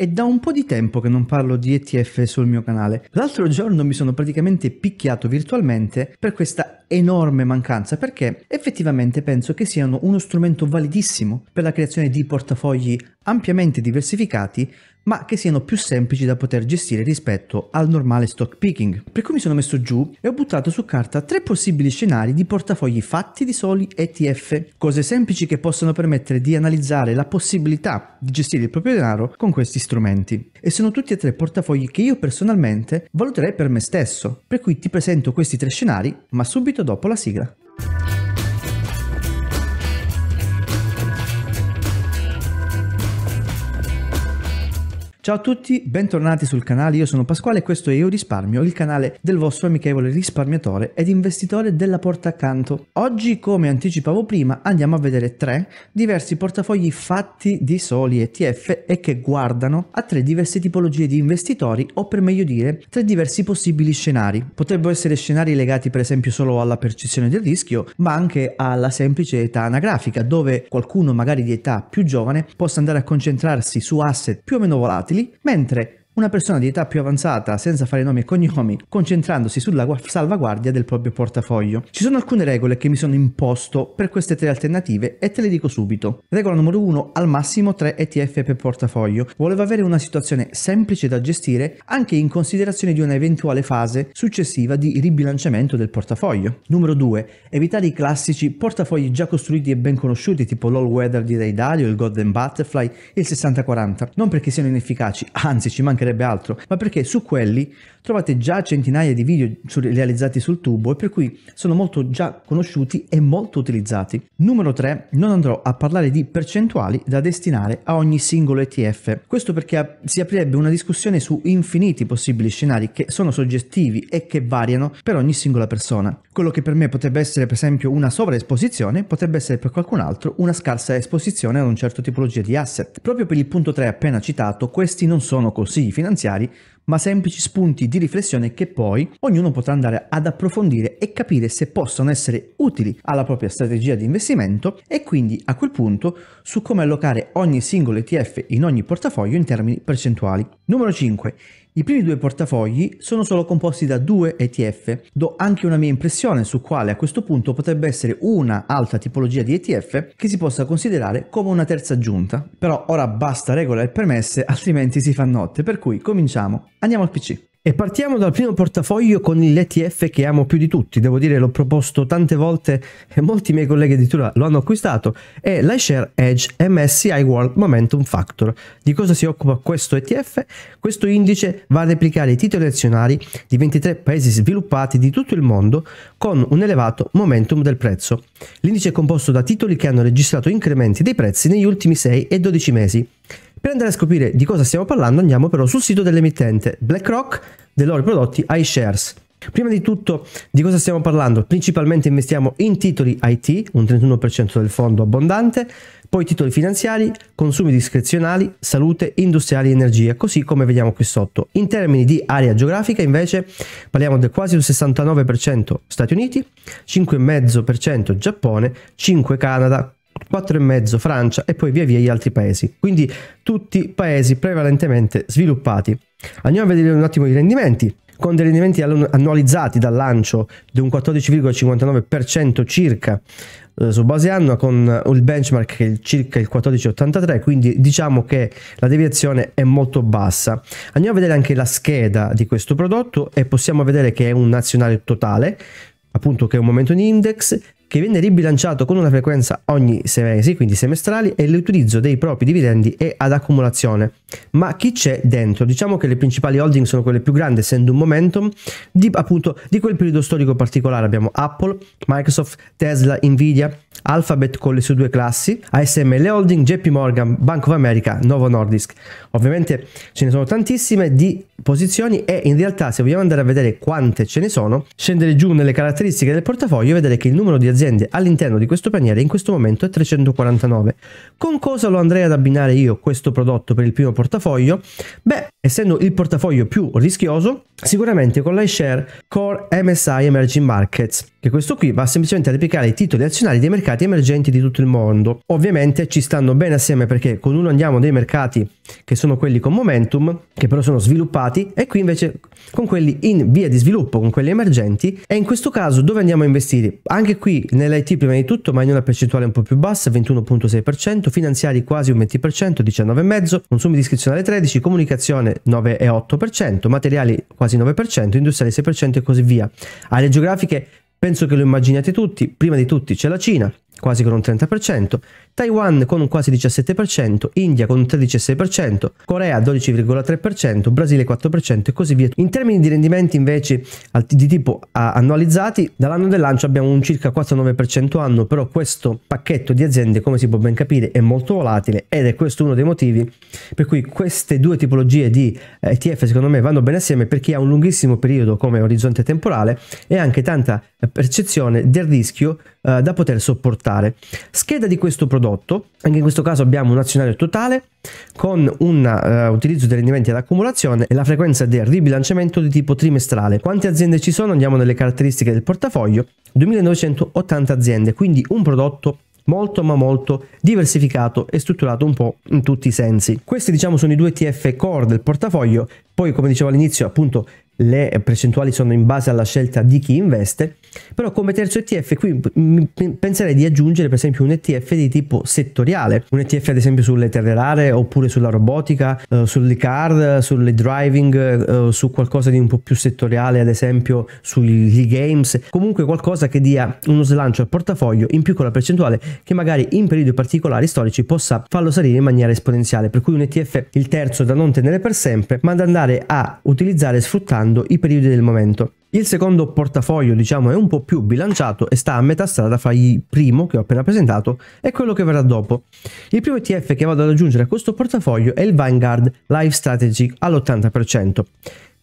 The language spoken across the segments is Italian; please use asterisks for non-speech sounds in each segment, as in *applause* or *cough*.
È da un po' di tempo che non parlo di ETF sul mio canale. L'altro giorno mi sono praticamente picchiato virtualmente per questa enorme mancanza perché effettivamente penso che siano uno strumento validissimo per la creazione di portafogli ampiamente diversificati ma che siano più semplici da poter gestire rispetto al normale stock picking. Per cui mi sono messo giù e ho buttato su carta tre possibili scenari di portafogli fatti di soli ETF, cose semplici che possono permettere di analizzare la possibilità di gestire il proprio denaro con questi strumenti. E sono tutti e tre portafogli che io personalmente valuterei per me stesso, per cui ti presento questi tre scenari, ma subito dopo la sigla. Ciao a tutti, bentornati sul canale, io sono Pasquale e questo è Io Risparmio, il canale del vostro amichevole risparmiatore ed investitore della porta accanto. Oggi, come anticipavo prima, andiamo a vedere tre diversi portafogli fatti di soli ETF e che guardano a tre diverse tipologie di investitori o per meglio dire tre diversi possibili scenari. Potrebbero essere scenari legati per esempio solo alla percezione del rischio, ma anche alla semplice età anagrafica, dove qualcuno magari di età più giovane possa andare a concentrarsi su asset più o meno volatili mentre una persona di età più avanzata, senza fare nomi e cognomi, concentrandosi sulla salvaguardia del proprio portafoglio. Ci sono alcune regole che mi sono imposto per queste tre alternative e te le dico subito. Regola numero 1, al massimo 3 ETF per portafoglio. Volevo avere una situazione semplice da gestire anche in considerazione di una eventuale fase successiva di ribilanciamento del portafoglio. Numero 2, evitare i classici portafogli già costruiti e ben conosciuti tipo l'All Weather di Ray Dalio, il Golden Butterfly, il 6040. Non perché siano inefficaci, anzi ci mancherebbe mancherebbe altro, ma perché su quelli trovate già centinaia di video realizzati sul tubo e per cui sono molto già conosciuti e molto utilizzati. Numero 3, non andrò a parlare di percentuali da destinare a ogni singolo ETF. Questo perché si aprirebbe una discussione su infiniti possibili scenari che sono soggettivi e che variano per ogni singola persona. Quello che per me potrebbe essere per esempio una sovraesposizione potrebbe essere per qualcun altro una scarsa esposizione ad un certo tipologia di asset. Proprio per il punto 3 appena citato, questi non sono consigli finanziari, ma semplici spunti di riflessione che poi ognuno potrà andare ad approfondire e capire se possono essere utili alla propria strategia di investimento e quindi a quel punto su come allocare ogni singolo ETF in ogni portafoglio in termini percentuali. Numero 5. I primi due portafogli sono solo composti da due ETF. Do anche una mia impressione su quale a questo punto potrebbe essere una altra tipologia di ETF che si possa considerare come una terza aggiunta. Però ora basta regole e permesse, *laughs* altrimenti si fa notte, per cui cominciamo. Andiamo al PC. E partiamo dal primo portafoglio con l'ETF che amo più di tutti, devo dire l'ho proposto tante volte e molti miei colleghi addirittura lo hanno acquistato, è l'iShare Edge MSCI World Momentum Factor. Di cosa si occupa questo ETF? Questo indice va a replicare i titoli azionari di 23 paesi sviluppati di tutto il mondo con un elevato momentum del prezzo. L'indice è composto da titoli che hanno registrato incrementi dei prezzi negli ultimi 6 e 12 mesi. Per andare a scoprire di cosa stiamo parlando andiamo però sul sito dell'emittente BlackRock dei loro prodotti iShares. Prima di tutto di cosa stiamo parlando? Principalmente investiamo in titoli IT, un 31% del fondo abbondante, poi titoli finanziari, consumi discrezionali, salute, industriali e energia, così come vediamo qui sotto. In termini di area geografica invece parliamo del quasi un 69% Stati Uniti, 5,5% Giappone, 5 Canada, 4,5 Francia e poi via via gli altri paesi. Quindi tutti paesi prevalentemente sviluppati. Andiamo a vedere un attimo i rendimenti. Con dei rendimenti annualizzati dal lancio di un 14,59% circa eh, su base annua, con il benchmark che è circa il 14,83, quindi diciamo che la deviazione è molto bassa. Andiamo a vedere anche la scheda di questo prodotto e possiamo vedere che è un nazionale totale, appunto che è un momento in index che viene ribilanciato con una frequenza ogni sei mesi, quindi semestrali, e l'utilizzo dei propri dividendi è ad accumulazione. Ma chi c'è dentro? Diciamo che le principali holding sono quelle più grandi, essendo un momentum di, appunto, di quel periodo storico particolare. Abbiamo Apple, Microsoft, Tesla, Nvidia, Alphabet con le sue due classi, ASML Holding, JP Morgan, Bank of America, Novo Nordisk. Ovviamente ce ne sono tantissime di posizioni e in realtà se vogliamo andare a vedere quante ce ne sono, scendere giù nelle caratteristiche del portafoglio e vedere che il numero di aziende all'interno di questo paniere in questo momento è 349. Con cosa lo andrei ad abbinare io questo prodotto per il primo portafoglio? Beh, essendo il portafoglio più rischioso, sicuramente con l'iShare Core MSI Emerging Markets, che questo qui va semplicemente a replicare i titoli azionari dei mercati emergenti di tutto il mondo. Ovviamente ci stanno bene assieme perché con uno andiamo dei mercati che sono quelli con momentum, che però sono sviluppati, e qui invece con quelli in via di sviluppo, con quelli emergenti, e in questo caso dove andiamo a investire? Anche qui nell'IT prima di tutto, ma in una percentuale un po' più bassa, 21.6%, finanziari quasi un 20%, 19,5%, consumi discrezionale 13%, comunicazione artigianale 9,8%, materiali quasi 9%, industriali 6% e così via. Alle geografiche penso che lo immaginate tutti, prima di tutti c'è la Cina, quasi con un 30%, Taiwan con un quasi 17%, India con un 13,6%, Corea 12,3%, Brasile 4% e così via. In termini di rendimenti invece di tipo annualizzati, dall'anno del lancio abbiamo un circa 4-9% anno, però questo pacchetto di aziende come si può ben capire è molto volatile ed è questo uno dei motivi per cui queste due tipologie di ETF eh, secondo me vanno bene assieme per chi ha un lunghissimo periodo come orizzonte temporale e anche tanta percezione del rischio eh, da poter sopportare. Scheda di questo prodotto, anche in questo caso abbiamo un azionario totale con un eh, utilizzo dei rendimenti ad accumulazione e la frequenza del ribilanciamento di tipo trimestrale. Quante aziende ci sono? Andiamo nelle caratteristiche del portafoglio, 2980 aziende, quindi un prodotto molto ma molto diversificato e strutturato un po' in tutti i sensi. Questi diciamo sono i due TF core del portafoglio, poi come dicevo all'inizio appunto le percentuali sono in base alla scelta di chi investe, però come terzo ETF qui penserei di aggiungere per esempio un ETF di tipo settoriale, un ETF ad esempio sulle terre rare oppure sulla robotica, eh, sulle car, sulle driving, eh, su qualcosa di un po' più settoriale ad esempio sugli games, comunque qualcosa che dia uno slancio al portafoglio in più con la percentuale che magari in periodi particolari storici possa farlo salire in maniera esponenziale, per cui un ETF il terzo da non tenere per sempre ma da andare a utilizzare sfruttando osservando i periodi del momento. Il secondo portafoglio, diciamo, è un po' più bilanciato e sta a metà strada fra il primo che ho appena presentato e quello che verrà dopo. Il primo ETF che vado ad aggiungere a questo portafoglio è il Vanguard Life Strategy all'80%.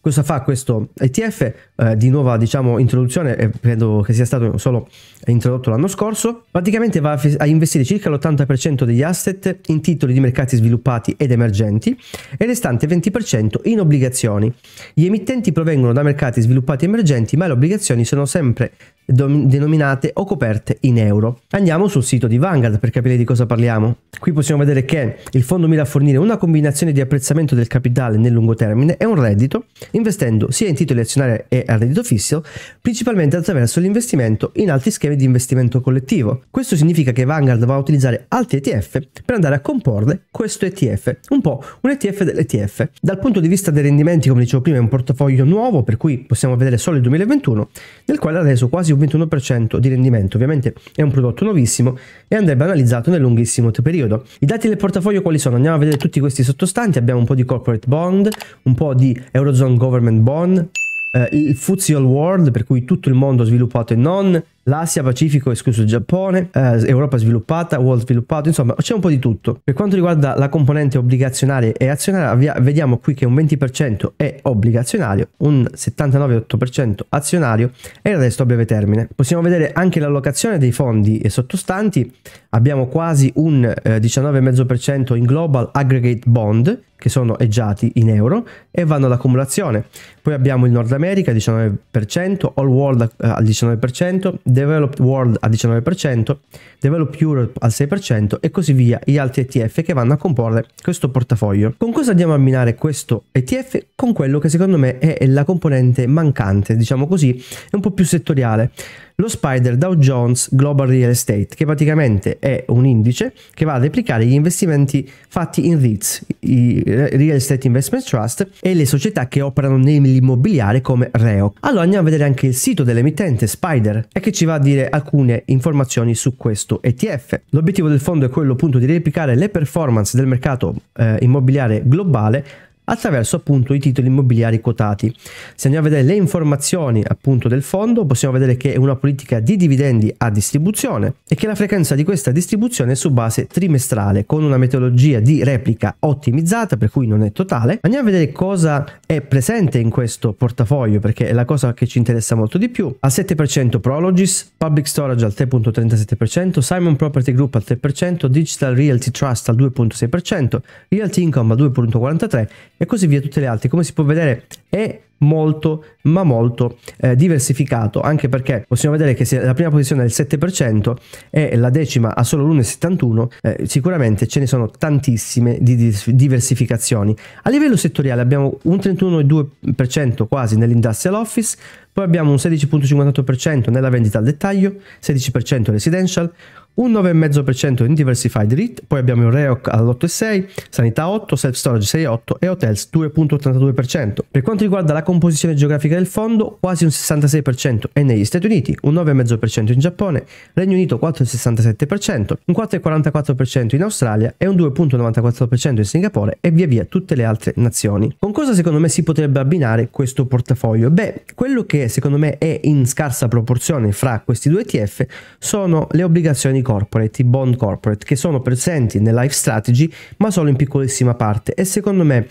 Cosa fa questo ETF? Eh, di nuova diciamo, introduzione, eh, credo che sia stato solo introdotto l'anno scorso. Praticamente va a, a investire circa l'80% degli asset in titoli di mercati sviluppati ed emergenti e il restante 20% in obbligazioni. Gli emittenti provengono da mercati sviluppati e emergenti, ma le obbligazioni sono sempre denominate o coperte in euro. Andiamo sul sito di Vanguard per capire di cosa parliamo. Qui possiamo vedere che il fondo mira a fornire una combinazione di apprezzamento del capitale nel lungo termine e un reddito, investendo sia in titoli azionari e a reddito fisso, principalmente attraverso l'investimento in altri schemi di investimento collettivo. Questo significa che Vanguard va a utilizzare altri ETF per andare a comporre questo ETF, un po' un ETF dell'ETF. Dal punto di vista dei rendimenti, come dicevo prima, è un portafoglio nuovo, per cui possiamo vedere solo il 2021, nel quale ha reso quasi un sul 21% di rendimento. Ovviamente è un prodotto nuovissimo e andrebbe analizzato nel lunghissimo periodo. I dati del portafoglio quali sono? Andiamo a vedere tutti questi sottostanti. Abbiamo un po' di corporate bond, un po' di Eurozone Government Bond, eh, il FTSE All World, per cui tutto il mondo sviluppato e non, l'Asia, Pacifico, escluso il Giappone, eh, Europa sviluppata, World sviluppato, insomma c'è un po' di tutto. Per quanto riguarda la componente obbligazionaria e azionaria, vediamo qui che un 20% è obbligazionario, un 79,8% azionario e il resto a breve termine. Possiamo vedere anche l'allocazione dei fondi sottostanti, abbiamo quasi un eh, 19,5% in global aggregate bond, che sono eggiati in euro e vanno all'accumulazione. Poi abbiamo il Nord America 19%, All World eh, al 19%, Developed World al 19%, Develop Europe al 6% e così via gli altri ETF che vanno a comporre questo portafoglio. Con cosa andiamo a minare questo ETF? Con quello che secondo me è la componente mancante, diciamo così, è un po' più settoriale lo Spider Dow Jones Global Real Estate, che praticamente è un indice che va a replicare gli investimenti fatti in REITs, i Real Estate Investment Trust, e le società che operano nell'immobiliare come REO. Allora andiamo a vedere anche il sito dell'emittente Spider, e che ci va a dire alcune informazioni su questo ETF. L'obiettivo del fondo è quello appunto di replicare le performance del mercato eh, immobiliare globale attraverso appunto i titoli immobiliari quotati. Se andiamo a vedere le informazioni appunto del fondo possiamo vedere che è una politica di dividendi a distribuzione e che la frequenza di questa distribuzione è su base trimestrale con una metodologia di replica ottimizzata per cui non è totale. Andiamo a vedere cosa è presente in questo portafoglio perché è la cosa che ci interessa molto di più. Al 7% Prologis, Public Storage al 3.37%, Simon Property Group al 3%, Digital Realty Trust al 2.6%, Realty Income al 2.43% e così via tutte le altre. Come si può vedere è molto ma molto eh, diversificato anche perché possiamo vedere che la prima posizione è il 7% e la decima ha solo l'1,71 eh, sicuramente ce ne sono tantissime di diversificazioni a livello settoriale abbiamo un 31,2% quasi nell'industrial office poi abbiamo un 16.58% nella vendita al dettaglio, 16% residential, un 9,5% in diversified REIT, poi abbiamo il REOC all'8,6, sanità 8, self storage 6,8 e hotels 2,82%. Per quanto riguarda la composizione geografica del fondo, quasi un 66% è negli Stati Uniti, un 9,5% in Giappone, Regno Unito 4,67%, un 4,44% in Australia e un 2,94% in Singapore e via via tutte le altre nazioni. Con cosa secondo me si potrebbe abbinare questo portafoglio? Beh, quello che secondo me è in scarsa proporzione fra questi due ETF sono le obbligazioni corporate, i bond corporate, che sono presenti nella life strategy ma solo in piccolissima parte e secondo me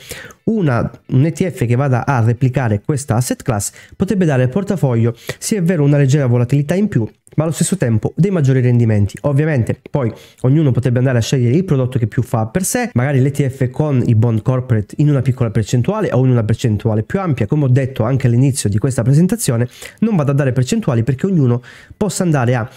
una, un ETF che vada a replicare questa asset class potrebbe dare al portafoglio, sì è vero, una leggera volatilità in più, ma allo stesso tempo dei maggiori rendimenti. Ovviamente poi ognuno potrebbe andare a scegliere il prodotto che più fa per sé, magari l'ETF con i bond corporate in una piccola percentuale o in una percentuale più ampia, come ho detto anche all'inizio di questa presentazione, non vado a dare percentuali perché ognuno possa andare a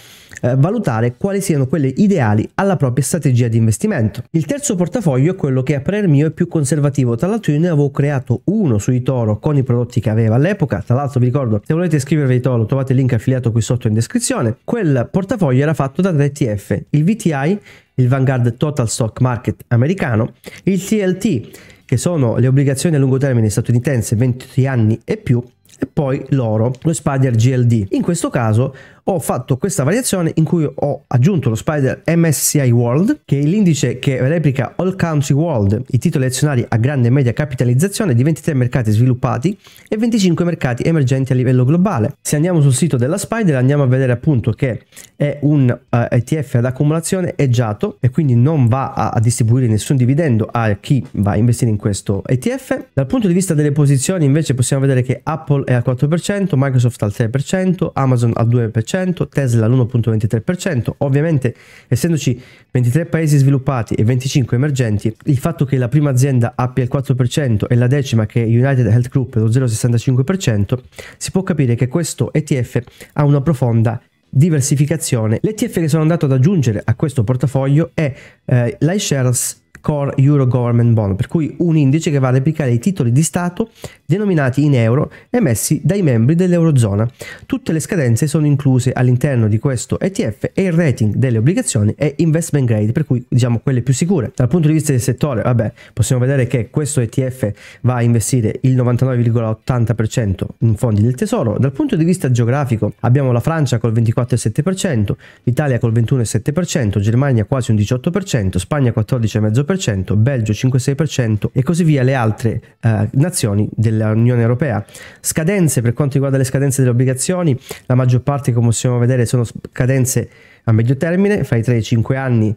eh, valutare quali siano quelle ideali alla propria strategia di investimento. Il terzo portafoglio è quello che a parer mio è più conservativo, tra l'altro io ne avevo creato uno sui Toro con i prodotti che aveva all'epoca. Tra l'altro vi ricordo, se volete iscrivervi ai Toro trovate il link affiliato qui sotto in descrizione. Quel portafoglio era fatto da 3 TF, il VTI, il Vanguard Total Stock Market americano, il TLT, che sono le obbligazioni a lungo termine statunitense 23 anni e più, e poi l'oro, lo Spadier GLD. In questo caso ho fatto questa variazione in cui ho aggiunto lo spider MSCI World, che è l'indice che replica All Country World, i titoli azionari a grande e media capitalizzazione di 23 mercati sviluppati e 25 mercati emergenti a livello globale. Se andiamo sul sito della Spider andiamo a vedere appunto che è un uh, eh, ETF ad accumulazione eggiato e quindi non va a, a distribuire nessun dividendo a chi va a investire in questo ETF. Dal punto di vista delle posizioni invece possiamo vedere che Apple è al 4%, Microsoft al 3%, Amazon al 2%, l'1%, Tesla l'1.23%. Ovviamente, essendoci 23 paesi sviluppati e 25 emergenti, il fatto che la prima azienda abbia il 4% e la decima, che è United Health Group, lo 0,65%, si può capire che questo ETF ha una profonda diversificazione. L'ETF che sono andato ad aggiungere a questo portafoglio è eh, l'iShares Core Euro Government Bond, per cui un indice che va a replicare i titoli di Stato denominati in euro emessi dai membri dell'Eurozona. Tutte le scadenze sono incluse all'interno di questo ETF e il rating delle obbligazioni è investment grade, per cui diciamo quelle più sicure. Dal punto di vista del settore, vabbè, possiamo vedere che questo ETF va a investire il 99,80% in fondi del tesoro. Dal punto di vista geografico abbiamo la Francia col 24,7%, l'Italia col 21,7%, Germania quasi un 18%, Spagna 14,5%, 4%, Belgio 5-6% e così via le altre eh, nazioni dell'Unione Europea. Scadenze per quanto riguarda le scadenze delle obbligazioni, la maggior parte come possiamo vedere sono scadenze a medio termine, fra i 3 e i 5 anni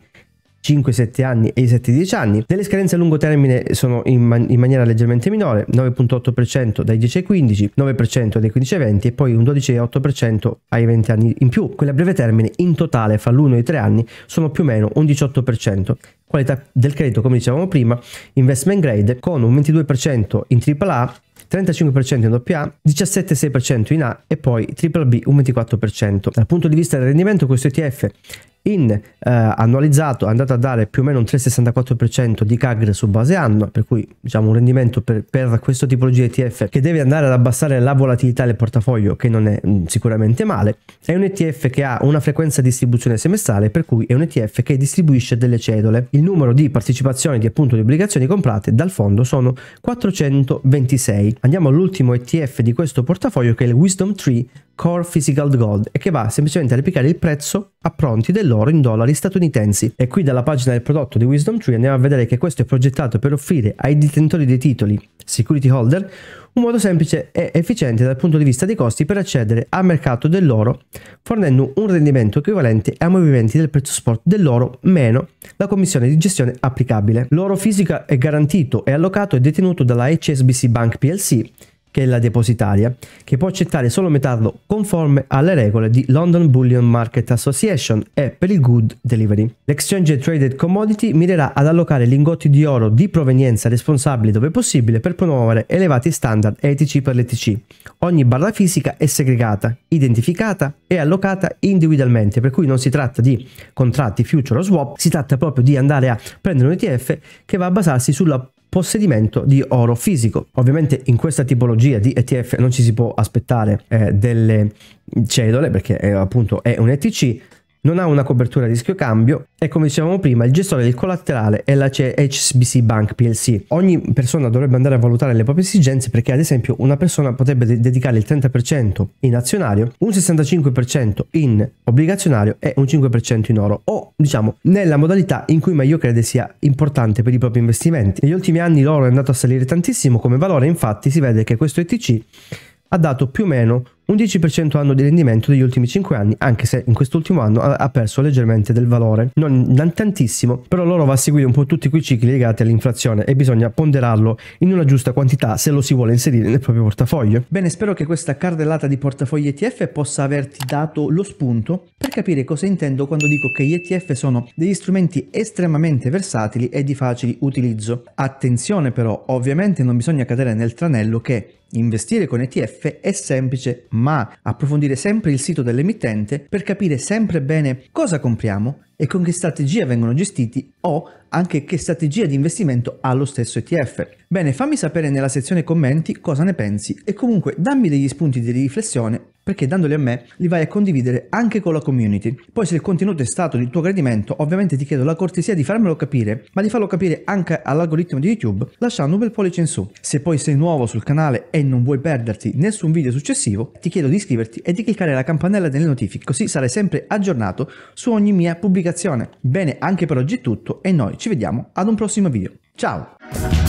5-7 anni e i 7-10 anni. Delle scadenze a lungo termine sono in, man in maniera leggermente minore, 9.8% dai 10 ai 15, 9% dai 15 ai 20 e poi un 12,8% ai 20 anni in più. Quelle a breve termine in totale fra l'1 e i 3 anni sono più o meno un 18%. Qualità del credito, come dicevamo prima, investment grade con un 22% in AAA 35% in AA, 17,6% in A e poi BBB un 24%. Dal punto di vista del rendimento questo ETF in eh, annualizzato è andata a dare più o meno un 3,64% di CAGR su base anno, per cui diciamo un rendimento per, per questo tipologia di ETF che deve andare ad abbassare la volatilità del portafoglio, che non è mh, mm, sicuramente male. È un ETF che ha una frequenza di distribuzione semestrale, per cui è un ETF che distribuisce delle cedole. Il numero di partecipazioni di appunto di obbligazioni comprate dal fondo sono 426. Andiamo all'ultimo ETF di questo portafoglio che è il Wisdom Tree Core Physical Gold e che va semplicemente a replicare il prezzo a pronti dell'oro in dollari statunitensi. E qui dalla pagina del prodotto di Wisdom Tree andiamo a vedere che questo è progettato per offrire ai detentori dei titoli security holder un modo semplice e efficiente dal punto di vista dei costi per accedere al mercato dell'oro, fornendo un rendimento equivalente ai movimenti del prezzo sport dell'oro meno la commissione di gestione applicabile. L'oro fisico è garantito e allocato e detenuto dalla HSBC Bank PLC che è la depositaria, che può accettare solo metallo conforme alle regole di London Bullion Market Association e per il good delivery. L'exchange traded commodity mirerà ad allocare lingotti di oro di provenienza responsabile dove possibile per promuovere elevati standard etici per l'ETC. Ogni barra fisica è segregata, identificata e allocata individualmente, per cui non si tratta di contratti future o swap, si tratta proprio di andare a prendere un ETF che va a basarsi sulla possedimento di oro fisico. Ovviamente in questa tipologia di ETF non ci si può aspettare eh, delle cedole perché eh, appunto è un ETC, non ha una copertura a rischio cambio e come dicevamo prima il gestore del collaterale è la HSBC Bank PLC. Ogni persona dovrebbe andare a valutare le proprie esigenze perché ad esempio una persona potrebbe de- dedicare il 30% in azionario, un 65% in obbligazionario e un 5% in oro o diciamo nella modalità in cui meglio crede sia importante per i propri investimenti. Negli ultimi anni l'oro è andato a salire tantissimo come valore infatti si vede che questo ETC ha dato più o meno un 10% anno di rendimento degli ultimi 5 anni, anche se in quest'ultimo anno ha perso leggermente del valore, non tantissimo, però l'oro va a seguire un po' tutti quei cicli legati all'inflazione e bisogna ponderarlo in una giusta quantità se lo si vuole inserire nel proprio portafoglio. Bene, spero che questa cardellata di portafogli ETF possa averti dato lo spunto per capire cosa intendo quando dico che gli ETF sono degli strumenti estremamente versatili e di facile utilizzo. Attenzione però, ovviamente non bisogna cadere nel tranello che Investire con ETF è semplice, ma approfondire sempre il sito dell'emittente per capire sempre bene cosa compriamo e con che strategia vengono gestiti o anche che strategia di investimento ha lo stesso ETF. Bene, fammi sapere nella sezione commenti cosa ne pensi e comunque dammi degli spunti di riflessione perché dandoli a me li vai a condividere anche con la community. Poi se il contenuto è stato di tuo gradimento, ovviamente ti chiedo la cortesia di farmelo capire, ma di farlo capire anche all'algoritmo di YouTube lasciando un bel pollice in su. Se poi sei nuovo sul canale e non vuoi perderti nessun video successivo, ti chiedo di iscriverti e di cliccare la campanella delle notifiche, così sarai sempre aggiornato su ogni mia pubblicazione notificazione. Bene, anche per oggi è tutto e noi ci vediamo ad un prossimo video. Ciao!